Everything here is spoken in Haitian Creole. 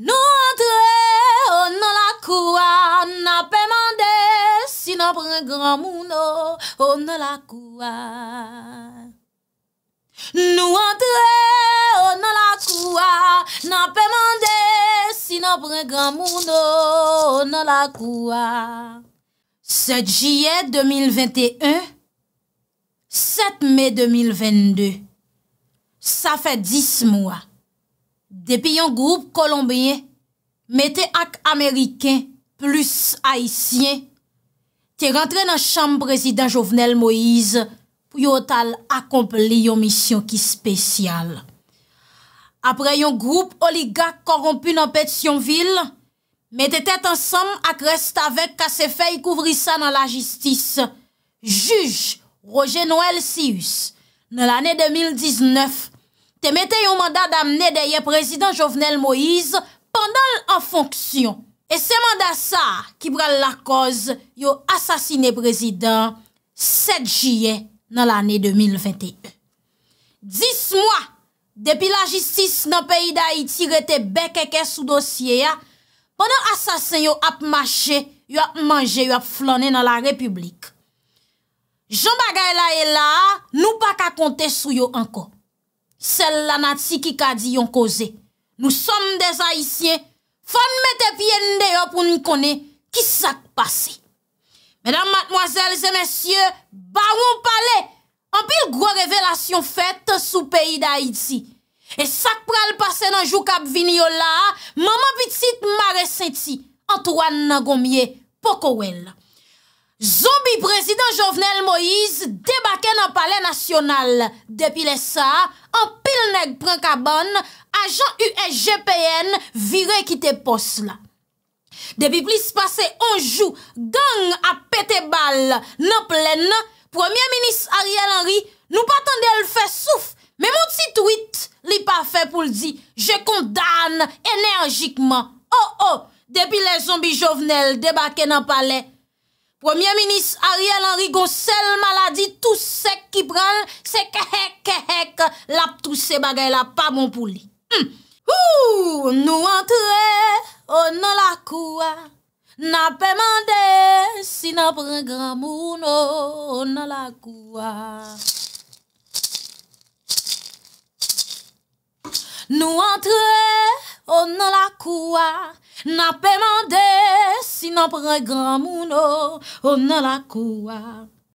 Nou antre, ou nan la kouwa, nan pe mande, si nan pren gran mouno, ou nan la kouwa. Nou antre, ou nan la kouwa, nan pe mande, si nan pren gran mouno, ou nan la kouwa. Sèd jye 2021, sèd me 2022, sa fè dis moua. Depi yon group kolombien, mette ak Ameriken plus Haitien, te rentre nan chanm prezident Jovenel Moïse pou yo tal akomple yon misyon ki spesyal. Apre yon group oligak korompu nan pet yon vil, mette tet ansam ak reste avek kase fey kouvri sa nan la jistis. Juj, Roger Noel Sius, nan l ane 2019, te mette yo manda damne deye prezident Jovenel Moïse pandan an fonksyon. E se manda sa ki bral la koz yo asasine prezident 7 jye nan l ane 2021. Dis mwa, depi la jistis nan peyi da Iti rete bekeke sou dosye ya, pandan asasin yo ap mache, yo ap manje, yo ap flone nan la republik. Jom bagay la e la, nou baka konte sou yo anko. Sel lanati ki kadi yon koze. Nou som des Haitien, fon mette piye ndeyo pou nou kone, ki sak pase. Medan matmoazelze mensyo, ba woun pale, anpil gro revelasyon fete sou peyi da Haiti. E sak pral pase nan jou kab vini yo la, maman pitit mare senti, antoan nan gomye pokowel la. Zombi prezident Jovenel Moïse debake nan pale nasyonal. Depi le sa, an pil neg pran kaban, ajan USGPN vire kite pos la. Depi plis pase anjou, gang a pete bal nan plen, Premier Minist Ariel Henry nou patande el fe souf, me mouti tweet li pa fe pou l di, je kondane enerjikman. Oh oh, depi le zombi Jovenel debake nan pale nasyonal. Premier minis Ariel Henry Goncel Maladi tout se kipran Se kehek kehek Lap tout se bagay la pa bon pou li hmm. Nou entre O oh, nan la koua Na pe mande Si nan pren gran mouno O oh, nan la koua Nou entre O oh, nan la koua Na pe mande Sinan prek gran mouno, On oh, oh, nan la kouwa.